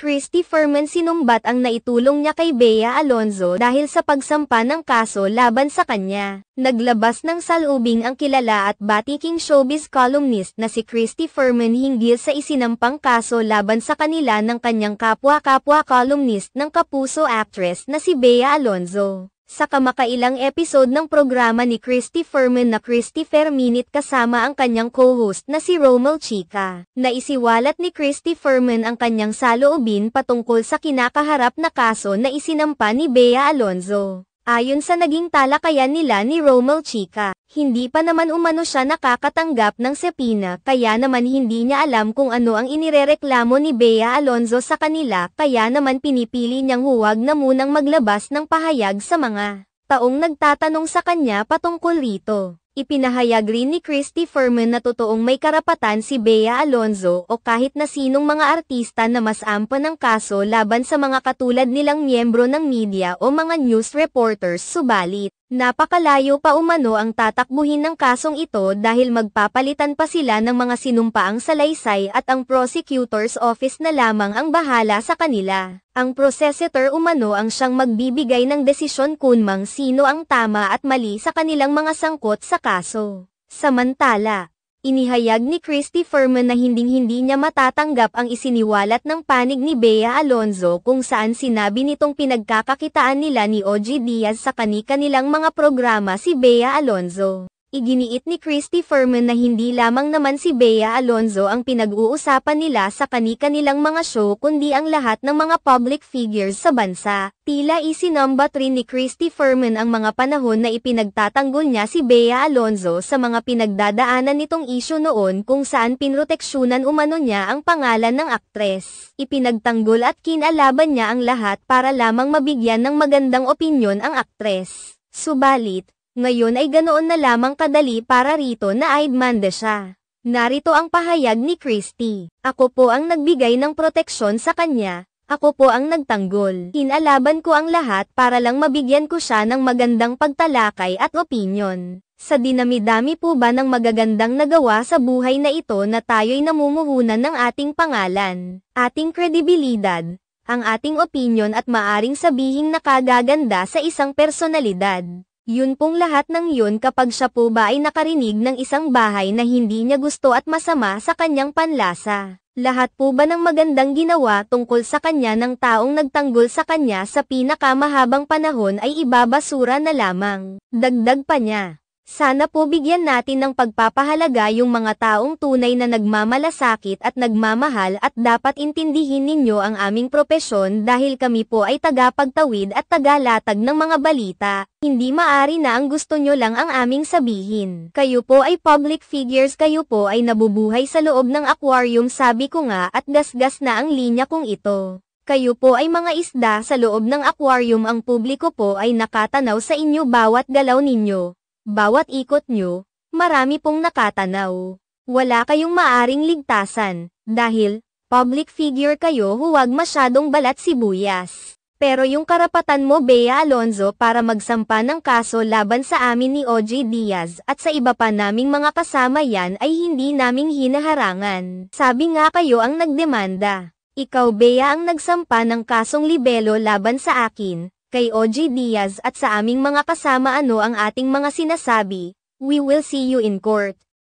Christy Furman sinumbat ang naitulong niya kay Bea Alonzo dahil sa pagsampa ng kaso laban sa kanya. Naglabas ng salubing ang kilala at batiking showbiz columnist na si Christy Furman hinggil sa isinampang kaso laban sa kanila ng kanyang kapwa-kapwa columnist ng kapuso actress na si Bea Alonzo sa kamakailang episode ng programa ni Christy Fermin na Christy Ferminit kasama ang kanyang co-host na si Romel Chica. Naisiwalat ni Christy Fermin ang kanyang saloobin patungkol sa kinakaharap na kaso na isinampa ni Bea Alonzo. Ayon sa naging talakayan nila ni Romel Chica, hindi pa naman umano siya nakakatanggap ng sepina kaya naman hindi niya alam kung ano ang inirereklamo ni Bea Alonzo sa kanila kaya naman pinipili niyang huwag na munang maglabas ng pahayag sa mga taong nagtatanong sa kanya patungkol rito. Ipinahayag rin ni Christy Furman na totoong may karapatan si Bea Alonzo o kahit na sinong mga artista na mas ampa ng kaso laban sa mga katulad nilang miyembro ng media o mga news reporters subalit, napakalayo pa umano ang tatakbuhin ng kasong ito dahil magpapalitan pa sila ng mga sinumpaang salaysay at ang prosecutor's office na lamang ang bahala sa kanila. Ang prosecutor umano ang siyang magbibigay ng desisyon kung mang sino ang tama at mali sa kanilang mga sangkot sa kaso. Samantala, inihayag ni Christy Furman na hinding-hindi niya matatanggap ang isiniwalat ng panig ni Bea Alonzo kung saan sinabi nitong pinagkakakitaan nila ni OG Diaz sa kanika nilang mga programa si Bea Alonzo. Iginiit ni Christy Furman na hindi lamang naman si Bea Alonzo ang pinag-uusapan nila sa kani-kanilang mga show kundi ang lahat ng mga public figures sa bansa. Tila isinamba rin ni Christy Furman ang mga panahon na ipinagtatanggol niya si Bea Alonzo sa mga pinagdadaanan nitong isyo noon kung saan pinroteksyonan umano niya ang pangalan ng aktres. Ipinagtanggol at kinalaban niya ang lahat para lamang mabigyan ng magandang opinyon ang aktres. Subalit, ngayon ay ganoon na lamang kadali para rito na aidmanda siya. Narito ang pahayag ni Christie. Ako po ang nagbigay ng proteksyon sa kanya. Ako po ang nagtanggol. Inalaban ko ang lahat para lang mabigyan ko siya ng magandang pagtalakay at opinion. Sa dinamidami po ba ng magagandang nagawa sa buhay na ito na tayo'y namumuhunan ng ating pangalan, ating kredibilidad, ang ating opinion at maaring sabihing nakagaganda sa isang personalidad. Yun pong lahat ng yun kapag siya po ba ay nakarinig ng isang bahay na hindi niya gusto at masama sa kanyang panlasa. Lahat po ba ng magandang ginawa tungkol sa kanya ng taong nagtanggol sa kanya sa pinakamahabang panahon ay ibabasura na lamang. Dagdag pa niya. Sana po bigyan natin ng pagpapahalaga yung mga taong tunay na nagmamalasakit at nagmamahal at dapat intindihin ninyo ang aming propesyon dahil kami po ay tagapagtawid at tagalatag ng mga balita. Hindi maari na ang gusto nyo lang ang aming sabihin. Kayo po ay public figures, kayo po ay nabubuhay sa loob ng aquarium sabi ko nga at gasgas na ang linya kong ito. Kayo po ay mga isda sa loob ng aquarium ang publiko po ay nakatanaw sa inyo bawat galaw ninyo. Bawat ikot nyo, marami pong nakatanaw. Wala kayong maaring ligtasan, dahil, public figure kayo huwag masyadong balat si sibuyas. Pero yung karapatan mo Bea Alonzo para magsampa ng kaso laban sa amin ni OJ Diaz at sa iba pa naming mga kasama yan ay hindi naming hinaharangan. Sabi nga kayo ang nagdemanda. Ikaw Bea ang nagsampa ng kasong libelo laban sa akin, kay OG Diaz at sa aming mga kasama ano ang ating mga sinasabi, we will see you in court.